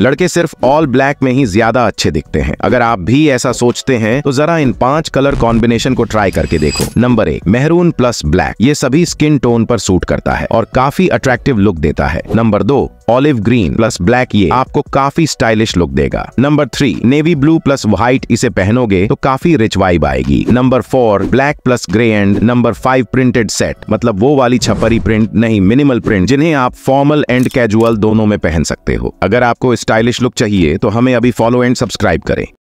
लड़के सिर्फ all black में ही ज्यादा अच्छे दिखते हैं अगर आप भी ऐसा सोचते हैं तो जरा इन पांच कलर कॉम्बिनेशन को ट्राई करके देखो नंबर एक मेहरून प्लस ब्लैक ये सभी स्किन टोन पर सूट करता है और काफी अट्रैक्टिव लुक देता है नंबर दो ऑलिव ग्रीन प्लस ब्लैक ये आपको काफी स्टाइलिश लुक देगा number three navy blue plus white इसे पहनोगे तो काफी रिच वाइब आएगी number four black plus grey and number five printed set मतलब वो वाली छपरी प्रिंट नहीं मिनिमल प्रिंट जिन्हें आप फॉर्मल एंड कैजुअल दोनों में पहन सकते हो अगर आपको इस स्टाइलिश लुक चाहिए तो हमें अभी फॉलो एंड सब्सक्राइब करें